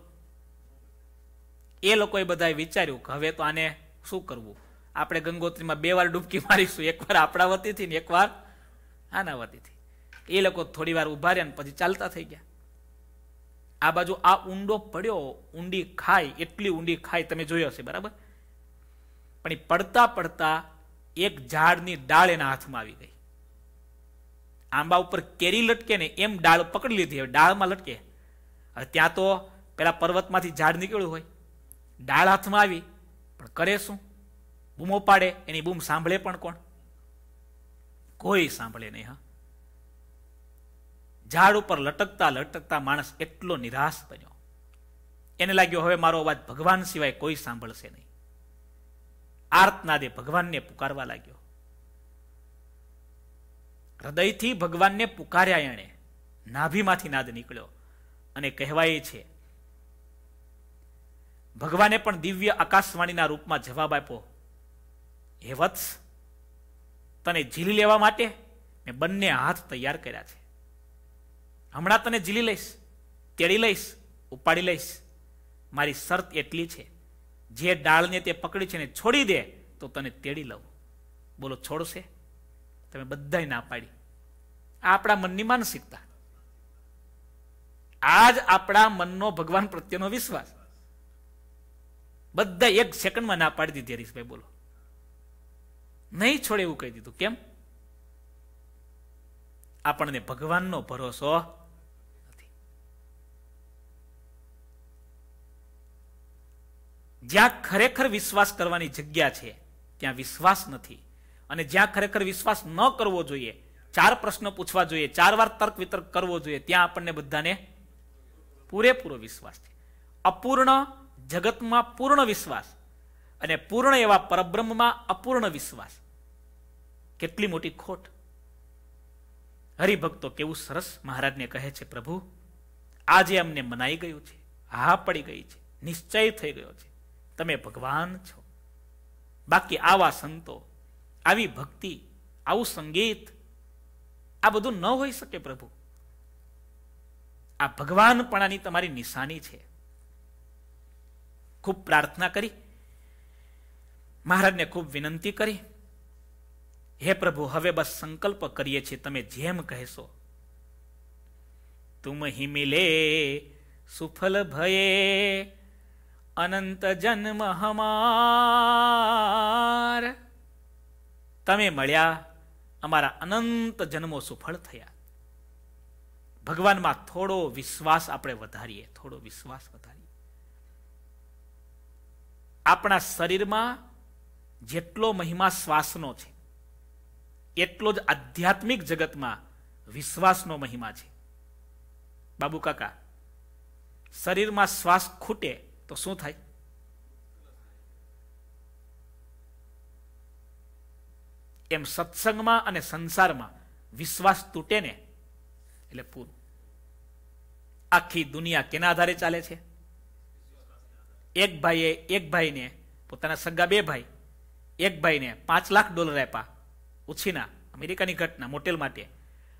એ લોકોએ બધાએ વિચાર્યું કે હવે તો આને શું કરવું આપણે ગંગોત્રીમાં બે વાર ડૂબકી મારીશું એકવાર આપણા વતીથી ને એકવાર આના વતીથી એ લોકો થોડી વાર ઉભા રહ્યા ને પછી ચાલતા થઈ ગયા આ બાજુ આ ઊંડો પડ્યો ઊંડી ખાય એટલી ઊંડી ખાય તમે જોયો હશે બરાબર પણ એ પડતા પડતા એક ઝાડની ડાળ એના હાથમાં આવી ગઈ આંબા ઉપર કેરી લટકે ને એમ ડાળ પકડી લીધી હવે ડાળમાં લટકે હવે ત્યાં તો પેલા પર્વતમાંથી ઝાડ નીકળ્યું હોય ડાળ હાથમાં આવી પણ કરે શું બૂમો પાડે એની બૂમ સાંભળે પણ કોણ કોઈ સાંભળે નહીં હા ઝાડ ઉપર લટકતા લટકતા માણસ એટલો નિરાશ બન્યો એને લાગ્યો હવે મારો અવાજ ભગવાન સિવાય કોઈ સાંભળશે નહીં આર્તનાદે ભગવાનને પુકારવા લાગ્યો હૃદયથી ભગવાનને પુકાર્યા એણે નાભીમાંથી નાદ નીકળ્યો અને કહેવાય છે ભગવાને પણ દિવ્ય આકાશવાણીના રૂપમાં જવાબ આપ્યો હે વત્સ તને ઝીલી લેવા માટે મેં બંને હાથ તૈયાર કર્યા છે હમણાં તને જીલી લઈશ તેડી લઈશ ઉપાડી લઈશ મારી શરત એટલી છે જે ડાળને તે પકડી છે ને છોડી દે તો તને તેડી લઉં બોલો છોડશે તમે બધાય ના પાડી આ આપણા મનની માનસિકતા આ જ આપણા મનનો ભગવાન પ્રત્યેનો વિશ્વાસ બધા એક સેકન્ડમાં ના પાડી દીધી હરીશભાઈ બોલો નહીં છોડે એવું કહી દીધું કેમ આપણને ભગવાનનો ભરોસો જ્યાં ખરેખર વિશ્વાસ કરવાની જગ્યા છે ત્યાં વિશ્વાસ નથી અને જ્યાં ખરેખર વિશ્વાસ ન કરવો જોઈએ ચાર પ્રશ્ન પૂછવા જોઈએ ચાર વાર તર્ક વિતર્ક કરવો જોઈએ ત્યાં આપણને બધાને પૂરેપૂરો વિશ્વાસ છે અપૂર્ણ જગતમાં પૂર્ણ વિશ્વાસ અને પૂર્ણ એવા પરબ્રહ્મમાં અપૂર્ણ વિશ્વાસ કેટલી મોટી ખોટ હરિભક્તો કેવું સરસ મહારાજને કહે છે પ્રભુ આજે અમને મનાઈ ગયું છે હા પડી ગઈ છે નિશ્ચય થઈ ગયો છે તમે ભગવાન છો બાકી આવા સંતો આવી ભક્તિ આવું સંગીત આ બધું ન હોઈ શકે પ્રભુ આ ભગવાનપણાની તમારી નિશાની છે ખૂબ પ્રાર્થના કરી મહારાજને ખૂબ વિનંતી કરી હે પ્રભુ હવે બસ સંકલ્પ કરીએ છીએ તમે જેમ કહેશો તુમ હિ મિલે સુફલ ભયે અનંત જન્મ હમાર તમે મળ્યા અમારા અનંત જન્મો સુફળ થયા ભગવાનમાં થોડો વિશ્વાસ આપણે વધારીએ થોડો વિશ્વાસ વધારીએ આપણા શરીરમાં જેટલો મહિમા શ્વાસનો છે એટલો જ આધ્યાત્મિક જગતમાં વિશ્વાસનો મહિમા છે બાબુ કાકા શરીરમાં શ્વાસ ખૂટે તો શું થાય એમ સત્સંગમાં અને સંસારમાં વિશ્વાસ તૂટે ને એટલે પૂરું આખી દુનિયા કેના આધારે ચાલે છે એક ભાઈએ એક ભાઈને પોતાના સગા બે ભાઈ એક ભાઈને પાંચ લાખ ડોલર આપ્યા ઉછીના અમેરિકાની ઘટના મોટેલ માટે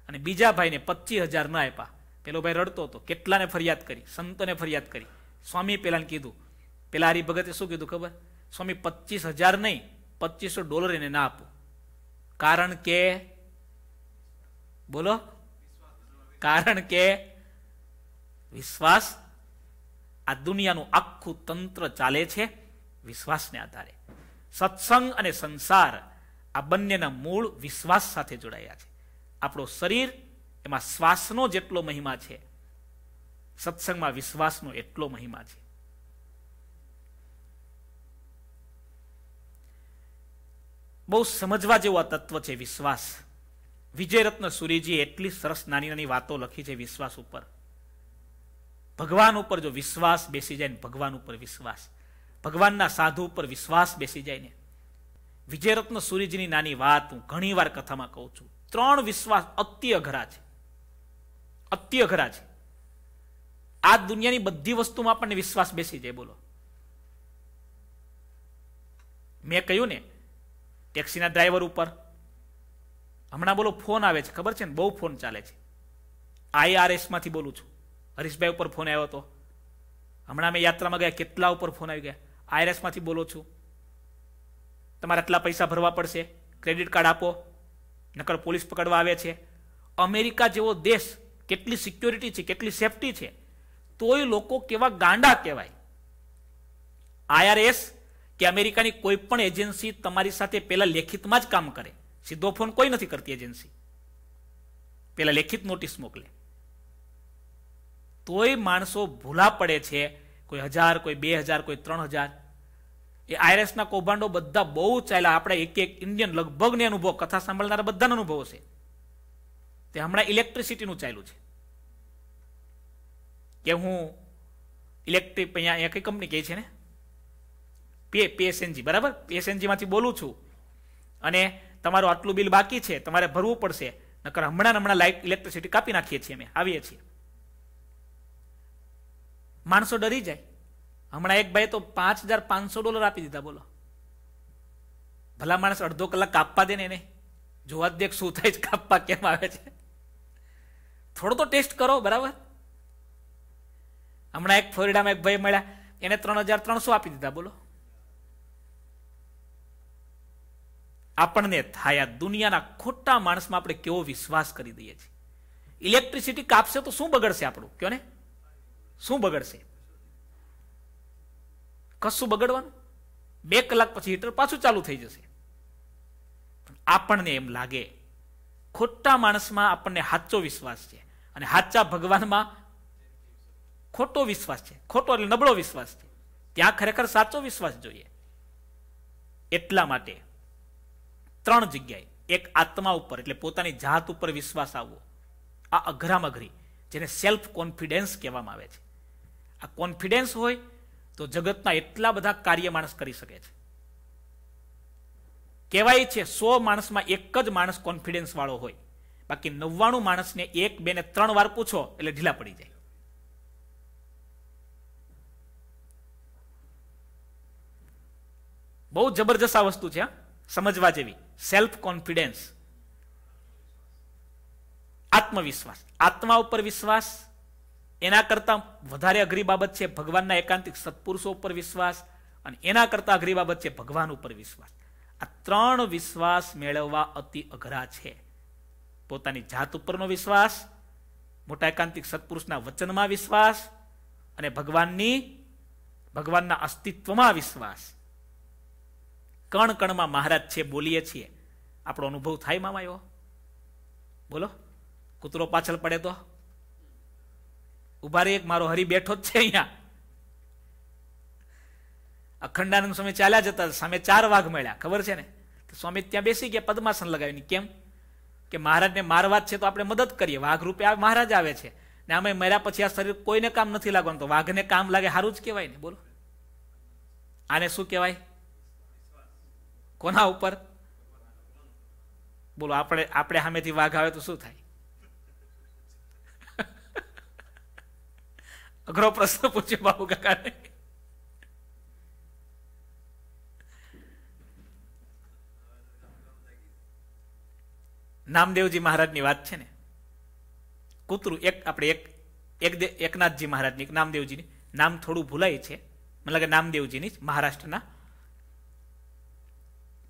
અને બીજા ભાઈને પચીસ હજારના આપ્યા પેલો ભાઈ રડતો હતો કેટલાને ફરિયાદ કરી સંતોને ફરિયાદ કરી સ્વામી પેલાને કીધું પેલા હરી ભગતે શું કીધું ખબર સ્વામી પચીસ હજાર નહીં પચીસો ડોલર એને ના આપો કારણ કે બોલો કારણ કે વિશ્વાસ આ દુનિયાનું આખું તંત્ર ચાલે છે વિશ્વાસને આધારે સત્સંગ અને સંસાર આ બંનેના મૂળ વિશ્વાસ સાથે જોડાયા છે આપણો શરીર એમાં શ્વાસનો જેટલો મહિમા છે સત્સંગમાં વિશ્વાસનો એટલો મહિમા છે બહુ સમજવા જેવું આ તત્વ છે વિશ્વાસ વિજયરત્ન સુરીજીએ એટલી સરસ નાની નાની વાતો લખી છે વિશ્વાસ ઉપર ભગવાન ઉપર જો વિશ્વાસ બેસી જાય ને ભગવાન ઉપર વિશ્વાસ ભગવાનના સાધુ ઉપર વિશ્વાસ બેસી જાય ને વિજયરત્ન સુરીજીની નાની વાત હું ઘણી વાર કથામાં કહું છું ત્રણ વિશ્વાસ અતિ અઘરા છે અતિ અઘરા છે આ દુનિયાની બધી વસ્તુમાં આપણને વિશ્વાસ બેસી જાય બોલો મેં કહ્યું ને ટેક્સીના ડ્રાઈવર ઉપર હમણાં બોલો ફોન આવે છે ખબર છે ને બહુ ફોન ચાલે છે આઈઆરએસ માંથી બોલું છું હરીશભાઈ ઉપર ફોન આવ્યો હતો હમણાં મેં યાત્રામાં ગયા કેટલા ઉપર ફોન આવી ગયા આઈઆરએસમાંથી બોલું છું તમારે આટલા પૈસા ભરવા પડશે ક્રેડિટ કાર્ડ આપો નકર પોલીસ પકડવા આવે છે અમેરિકા જેવો દેશ કેટલી સિક્યોરિટી છે કેટલી સેફટી છે તોય લોકો કેવા ગાંડા કહેવાય આઈઆરએસ કે અમેરિકાની કોઈ પણ એજન્સી તમારી સાથે પહેલા લેખિતમાં જ કામ કરે સીધો ફોન કોઈ નથી કરતી એજન્સી પહેલા લેખિત નોટિસ મોકલે તોય માણસો ભૂલા પડે છે કોઈ હજાર કોઈ બે હજાર કોઈ ત્રણ હજાર એ આઈઆરએસના કૌભાંડો બધા બહુ ચાલ્યા આપણે એક એક ઇન્ડિયન લગભગને અનુભવ કથા સાંભળનારા બધાના અનુભવ છે તે હમણાં ઇલેક્ટ્રિસિટીનું ચાલ્યું છે કે હું ઇલેક્ટ્રિક અહીંયા અહીંયા કઈ કંપની કહે છે ને પે પીએસએનજી બરાબર પીએસએનજીમાંથી બોલું છું અને તમારું આટલું બિલ બાકી છે તમારે ભરવું પડશે નકર હમણાં હમણાં લાઇટ ઇલેક્ટ્રિસિટી કાપી નાખીએ છીએ અમે આવીએ છીએ માણસો ડરી જાય હમણાં એક ભાઈ તો પાંચ હજાર પાંચસો ડોલર આપી દીધા બોલો ભલા માણસ અડધો કલાક કાપવા દે ને એને જોવા દેખ શું થાય છે કાપવા કેમ આવે છે થોડો તો ટેસ્ટ કરો બરાબર હમણાં એક ફ્લોરિડામાં એક ભાઈ મળ્યા એને ત્રણ હજાર ત્રણસો આપી દીધા બોલો આપણને થાય દુનિયાના ખોટા માણસમાં આપણે કેવો વિશ્વાસ કરી દઈએ છીએ ઇલેક્ટ્રિસિટી કાપશે તો શું બગડશે આપણું કયો ને શું બગડશે કશું બગડવાનું બે કલાક પછી હીટર પાછું ચાલુ થઈ જશે આપણને એમ લાગે ખોટા માણસમાં આપણને સાચો વિશ્વાસ છે અને સાચા ભગવાનમાં ખોટો વિશ્વાસ છે ખોટો એટલે નબળો વિશ્વાસ છે ત્યાં ખરેખર સાચો વિશ્વાસ જોઈએ એટલા માટે ત્રણ જગ્યાએ એક આત્મા ઉપર એટલે પોતાની જાત ઉપર વિશ્વાસ આવવો આ અઘરામાં અઘરી જેને સેલ્ફ કોન્ફિડન્સ કહેવામાં આવે છે આ કોન્ફિડન્સ હોય તો જગતના એટલા બધા કાર્ય માણસ કરી શકે છે કહેવાય છે સો માણસમાં એક જ માણસ કોન્ફિડન્સ વાળો હોય બાકી નવ્વાણું માણસને એક બે ને ત્રણ વાર પૂછો એટલે ઢીલા પડી જાય બહુ જબરજસ્ત આ વસ્તુ છે સમજવા જેવી સેલ્ફ કોન્ફિડન્સ આત્મવિશ્વાસ આત્મા ઉપર વિશ્વાસ એના કરતાં વધારે અઘરી બાબત છે ભગવાનના એકાંતિક સત્પુરુષો ઉપર વિશ્વાસ અને એના કરતાં અઘરી બાબત છે ભગવાન ઉપર વિશ્વાસ આ ત્રણ વિશ્વાસ મેળવવા અતિ અઘરા છે પોતાની જાત ઉપરનો વિશ્વાસ મોટા એકાંતિક સત્પુરુષના વચનમાં વિશ્વાસ અને ભગવાનની ભગવાનના અસ્તિત્વમાં વિશ્વાસ કણ કણમાં મહારાજ છે બોલીએ છીએ આપણો અનુભવ થાય મામા એવો બોલો કૂતરો પાછળ પડે તો ઉભા રે એક મારો હરી બેઠો જ છે અહીંયા અખંડાનંદ સ્વામી ચાલ્યા જતા સામે ચાર વાઘ મળ્યા ખબર છે ને સ્વામી ત્યાં બેસી ગયા પદ્માસન લગાવીને કેમ કે મહારાજને મારવા જ છે તો આપણે મદદ કરીએ વાઘ રૂપે આ મહારાજ આવે છે ને અમે મર્યા પછી આ શરીર કોઈને કામ નથી લાગવાનું તો વાઘને કામ લાગે સારું જ કહેવાય ને બોલો આને શું કહેવાય કોના ઉપર બોલો આપણે આપણે સામેથી વાઘ આવે તો શું થાય અઘરો પ્રશ્ન પૂછ્યો બાબુ કાકાને નામદેવજી મહારાજની વાત છે ને કૂતરું એક આપણે એક એક એકનાથજી મહારાજની નામદેવજીની નામ થોડું ભૂલાય છે મને લાગે નામદેવજીની જ મહારાષ્ટ્રના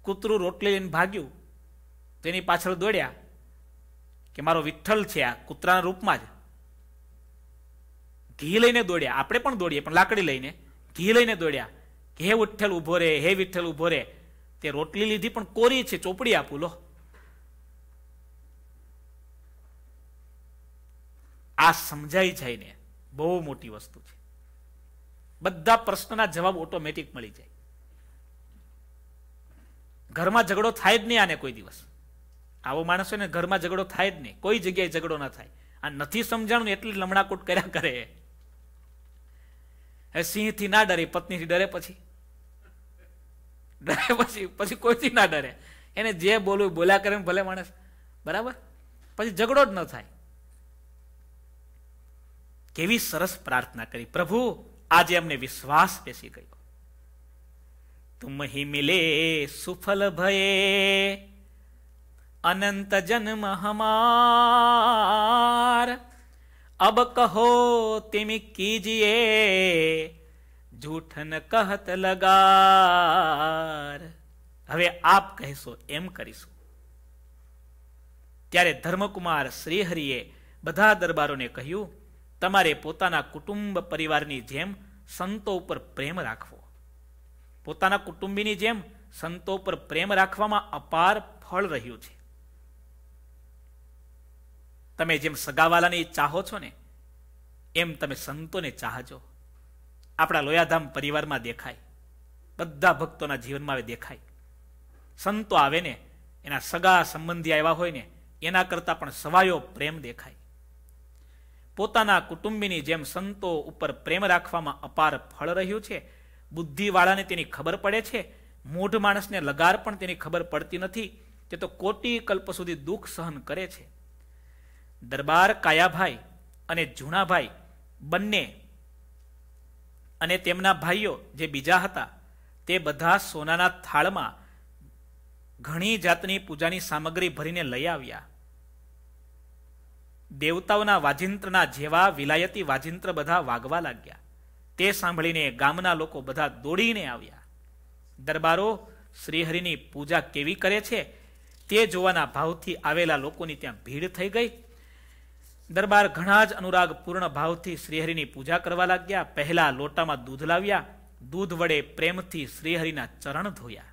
કૂતરું રોટલી લઈને ભાગ્યું તેની પાછળ દોડ્યા કે મારો વિઠ્ઠલ છે આ કૂતરાના રૂપમાં જ ઘી લઈને દોડ્યા આપણે પણ દોડીએ પણ લાકડી લઈને ઘી લઈને દોડ્યા કે હે વિઠ્ઠલ ઉભો રે હે વિઠ્ઠલ ઉભો રે તે રોટલી લીધી પણ કોરી છે ચોપડી આપું લો આ સમજાઈ જાય ને બહુ મોટી વસ્તુ છે બધા પ્રશ્નના જવાબ ઓટોમેટિક મળી જાય ઘરમાં ઝઘડો થાય જ નહીં આને કોઈ દિવસ આવો માણસ હોય ને ઘરમાં ઝઘડો થાય જ નહીં કોઈ જગ્યાએ ઝઘડો ના થાય આ નથી સમજાણું એટલી લમણાકૂટ કર્યા કરે એ સિંહથી ના ડરે પત્નીથી ડરે પછી ડરે પછી પછી કોઈથી ના ડરે એને જે બોલવું બોલ્યા કરે ભલે માણસ બરાબર પછી ઝઘડો જ ન થાય કેવી સરસ પ્રાર્થના કરી પ્રભુ આજે અમને વિશ્વાસ બેસી ગયો तुम ही मिले सुफल भये अनंत जन्म हमार अब कहो तिम कीजिए જૂઠન કહત લગાર હવે આપ કહેશો એમ કરીશું ત્યારે ધર્મકુમાર શ્રીહરિએ બધા દરબારોને કહ્યું તમારે પોતાના કુટુંબ પરિવારની જેમ સંતો ઉપર પ્રેમ રાખવો પોતાના કુટુંબીની જેમ સંતો પર પ્રેમ રાખવામાં અપાર ફળ રહ્યું છે તમે જેમ સગાવાલાને ચાહો છો ને એમ તમે સંતોને ચાહજો આપણા લોયાધામ પરિવારમાં દેખાય બધા ભક્તોના જીવનમાં હવે દેખાય સંતો આવે ને એના સગા સંબંધી આવ્યા હોય ને એના કરતા પણ સવાયો પ્રેમ દેખાય પોતાના કુટુંબીની જેમ સંતો ઉપર પ્રેમ રાખવામાં અપાર ફળ રહ્યું છે બુદ્ધિવાળાને તેની ખબર પડે છે મૂઢ માણસને લગાર પણ તેની ખબર પડતી નથી તે તો કોટી કલ્પ સુધી દુઃખ સહન કરે છે દરબાર કાયાભાઈ અને જૂનાભાઈ બંને અને તેમના ભાઈઓ જે બીજા હતા તે બધા સોનાના થાળમાં ઘણી જાતની પૂજાની સામગ્રી ભરીને લઈ આવ્યા દેવતાઓના વાજિંત્રના જેવા વિલાયતી વાજિંત્ર બધા વાગવા લાગ્યા એ સાંભળીને ગામના લોકો બધા દોડીને આવ્યા દરબારો શ્રીહરિની પૂજા કેવી કરે છે તે જોવાના ભાવથી આવેલા લોકોની ત્યાં ભીડ થઈ ગઈ દરબાર ઘણા જ અનુરાગપૂર્ણ ભાવથી શ્રીહરિની પૂજા કરવા લાગ્યા પહેલા લોટામાં દૂધ લાવ્યા દૂધ વડે પ્રેમથી શ્રીહરિના ચરણ ધોયા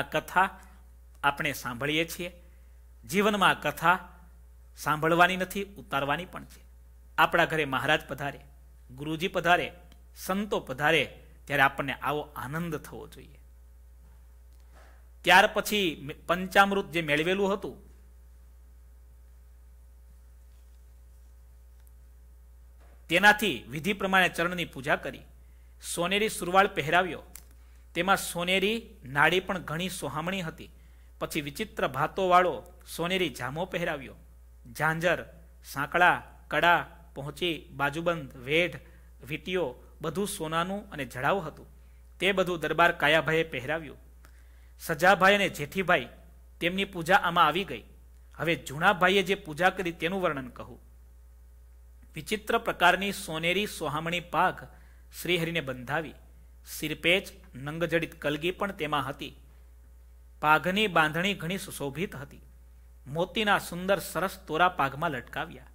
આ કથા આપણે સાંભળીએ છીએ જીવનમાં કથા સાંભળવાની નથી ઉતારવાની પણ છે આપણા ઘરે મહારાજ પધારે ગુરુજી પધારે સંતો પધારે ત્યારે આપણને આવો આનંદ થવો જોઈએ ત્યાર પછી પંચામૃત જે મેળવેલું હતું તેનાથી વિધિ પ્રમાણે ચરણની પૂજા કરી સોનેરી સુરવાળ પહેરાવ્યો તેમાં સોનેરી નાડી પણ ઘણી સોહામણી હતી પછી વિચિત્ર ભાતોવાળો સોનેરી જામો પહેરાવ્યો ઝાંઝર સાંકળા કડા પહોંચી બાજુબંધ વેઢ વીટીઓ બધું સોનાનું અને જડાવ હતું તે બધું દરબાર કાયાભાઈએ પહેરાવ્યું સજાભાઈ અને જેઠીભાઈ તેમની પૂજા આમાં આવી ગઈ હવે જૂનાભાઈએ જે પૂજા કરી તેનું વર્ણન કહું વિચિત્ર પ્રકારની સોનેરી સોહામણી પાઘ શ્રીહરિને બંધાવી સિરપેચ નંગજડિત કલગી પણ તેમાં હતી પાઘની બાંધણી ઘણી સુશોભિત હતી મોતીના સુંદર સરસ તોરા પાઘમાં લટકાવ્યા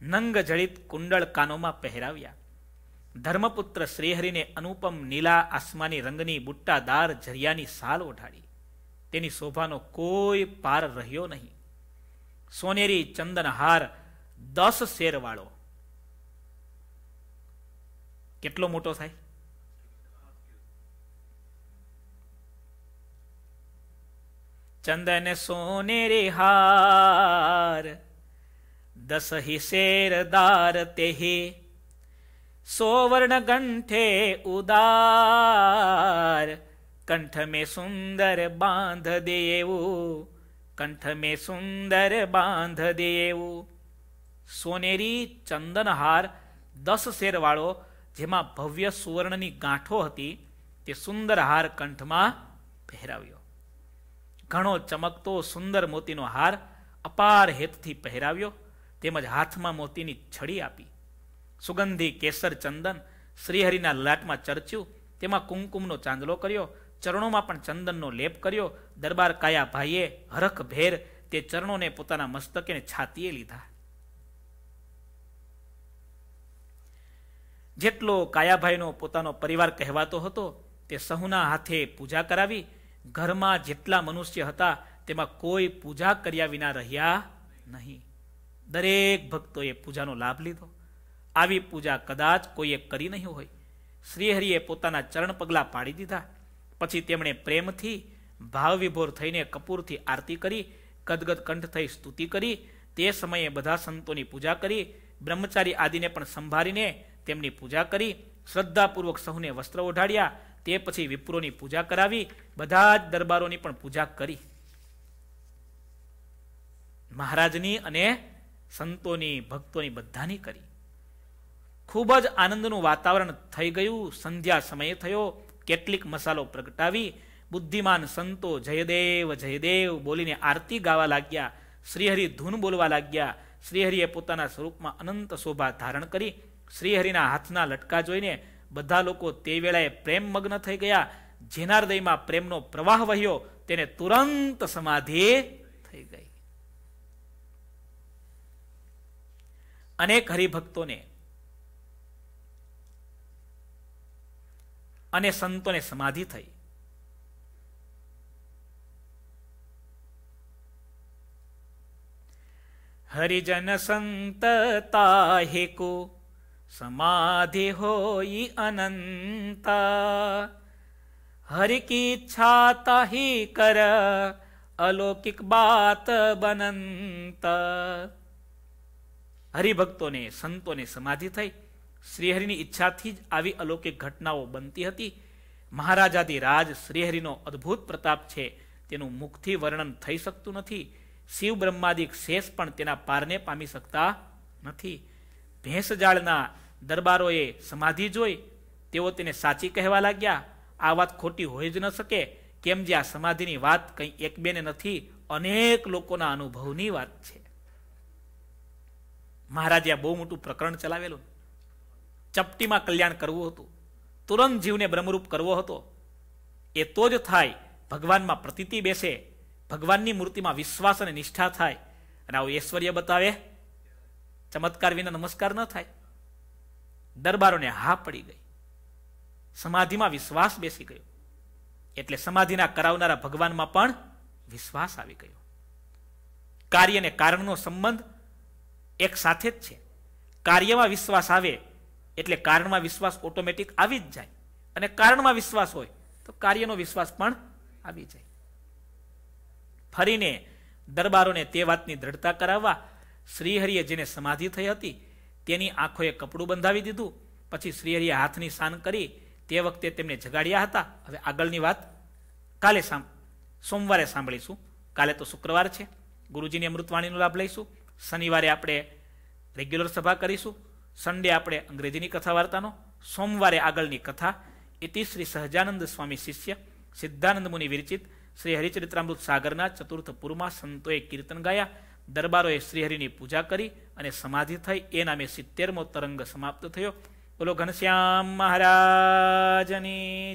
નંગ જડિત કુંડળ કાનોમાં પહેરાવ્યા ધર્મપુત્ર શ્રીહરિને અનુપમ નીલા આસમાની રંગની બુટ્ટાદાર ઝરિયાની સાલ ઓઢાડી તેની શોભાનો કોઈ પાર રહ્યો નહીં સોનેરી ચંદનહાર દસ શેરવાળો કેટલો મોટો થાય ચંદન સોનેરી હાર दस हि शेरदार तेहि सोवर्णगण्ठे उदार કંઠ મેં સુંદર બાંધ દેવું કંઠ મેં સુંદર બાંધ દેવું સોનેરી ચંદનહાર દસ શેરવાળો જેમાં ભવ્ય સુવર્ણની ગાંઠો હતી તે સુંદર હાર કંઠમાં પહેરાવ્યો ઘણો ચમકતો સુંદર મોતીનો હાર અપાર હેતથી પહેરાવ્યો તેમજ હાથમાં મોતીની છડી આપી સુગંધી કેસર ચંદન શ્રીહરિના લાટમાં ચર્ચ્યું તેમાં કુમકુમનો ચાંદલો કર્યો ચરણોમાં પણ ચંદનનો લેપ કર્યો દરબાર કાયા ભાઈએ હરખ ભેર તે ચરણોને પોતાના મસ્તકે છાતીએ લીધા જેટલો કાયાભાઈનો પોતાનો પરિવાર કહેવાતો હતો તે સહુના હાથે પૂજા કરાવી ઘરમાં જેટલા મનુષ્ય હતા તેમાં કોઈ પૂજા કર્યા વિના રહ્યા નહીં દરેક ભક્તોએ પૂજાનો લાભ લીધો આવી પૂજા કદાચ કોઈએ કરી નહીં હોય શ્રીહરિએ પોતાના ચરણ પગલાં પાડી દીધા પછી તેમણે પ્રેમથી ભાવવિભોર થઈને કપૂરથી આરતી કરી ગદગદ કંઠ થઈ સ્તુતિ કરી તે સમયે બધા સંતોની પૂજા કરી બ્રહ્મચારી આદિને પણ સંભાળીને તેમની પૂજા કરી શ્રદ્ધાપૂર્વક સહુને વસ્ત્ર ઓઢાડ્યા તે પછી વિપ્રોની પૂજા કરાવી બધા જ દરબારોની પણ પૂજા કરી મહારાજની અને સંતોની ભક્તોની બધાની કરી ખૂબ જ આનંદનું વાતાવરણ થઈ ગયું સંધ્યા સમય થયો કેટલીક મસાલો પ્રગટાવી બુદ્ધિમાન સંતો જયદેવ જયદેવ બોલીને આરતી ગાવા લાગ્યા શ્રીહરિ ધૂન બોલવા લાગ્યા શ્રીહરિએ પોતાના સ્વરૂપમાં અનંત શોભા ધારણ કરી શ્રીહરિના હાથના લટકા જોઈને બધા લોકો તે વેળાએ પ્રેમમગ્ન થઈ ગયા જેના હૃદયમાં પ્રેમનો પ્રવાહ વહ્યો તેને તુરંત સમાધિ થઈ ગઈ અનેક હરિભક્તોને અને સંતોને સમાધિ થઈ હરિજન સંત તાહિકુ સમાધિ હોઈ અનંતા હરિ કી ઈચ્છા તાહી કર અલૌકિક બાત બનંતા હરિભક્તોને સંતોને સમાધિ થઈ શ્રીહરિની ઈચ્છાથી જ આવી અલૌકિક ઘટનાઓ બનતી હતી મહારાજાદી રાજ શ્રીહરિનો અદ્ભુત પ્રતાપ છે તેનું મુખથી વર્ણન થઈ શકતું નથી શિવ બ્રહ્માદિક શેષ પણ તેના પારને પામી શકતા નથી ભેંસજાળના દરબારોએ સમાધિ જોઈ તેઓ તેને સાચી કહેવા લાગ્યા આ વાત ખોટી હોય જ ન શકે કેમ જે આ સમાધિની વાત કંઈ એક બેને નથી અનેક લોકોના અનુભવની વાત છે મહારાજે આ બહુ મોટું પ્રકરણ ચલાવેલું ચપટીમાં કલ્યાણ કરવું હતું તુરંત જીવને બ્રહ્મરૂપ કરવો હતો એ તો જ થાય ભગવાનમાં પ્રતીતિ બેસે ભગવાનની મૂર્તિમાં વિશ્વાસ અને નિષ્ઠા થાય અને આવું ઐશ્વર્ય બતાવે ચમત્કાર વિના નમસ્કાર ન થાય દરબારોને હા પડી ગઈ સમાધિમાં વિશ્વાસ બેસી ગયો એટલે સમાધિના કરાવનારા ભગવાનમાં પણ વિશ્વાસ આવી ગયો કાર્ય અને કારણનો સંબંધ એક સાથે જ છે કાર્યમાં વિશ્વાસ આવે એટલે કારણમાં વિશ્વાસ ઓટોમેટિક આવી જ જાય અને કારણમાં વિશ્વાસ હોય તો કાર્યનો વિશ્વાસ પણ આવી જાય ફરીને દરબારોને તે વાતની દ્રઢતા કરાવવા શ્રીહરિએ જેને સમાધિ થઈ હતી તેની આંખોએ કપડું બંધાવી દીધું પછી શ્રીહરિએ હાથની શાન કરી તે વખતે તેમને જગાડ્યા હતા હવે આગળની વાત કાલે સોમવારે સાંભળીશું કાલે તો શુક્રવાર છે ગુરુજીની અમૃતવાણીનો લાભ લઈશું શનિવારે આપણે રેગ્યુલર સભા કરીશું સન્ડે આપણે અંગ્રેજીની કથા વાર્તાનો સોમવારે આગળની કથા ઇતિ શ્રી સહજાનંદ સ્વામી શિષ્ય સિદ્ધાનંદ મુનિ વિરચિત શ્રી હરિચરિત્રામૃત સાગરના ચતુર્થ પુરમાં સંતોએ કીર્તન ગાયા દરબારોએ શ્રીહરિની પૂજા કરી અને સમાધિ થઈ એ નામે સિત્તેરમો તરંગ સમાપ્ત થયો બોલો ઘનશ્યામ મહારાજની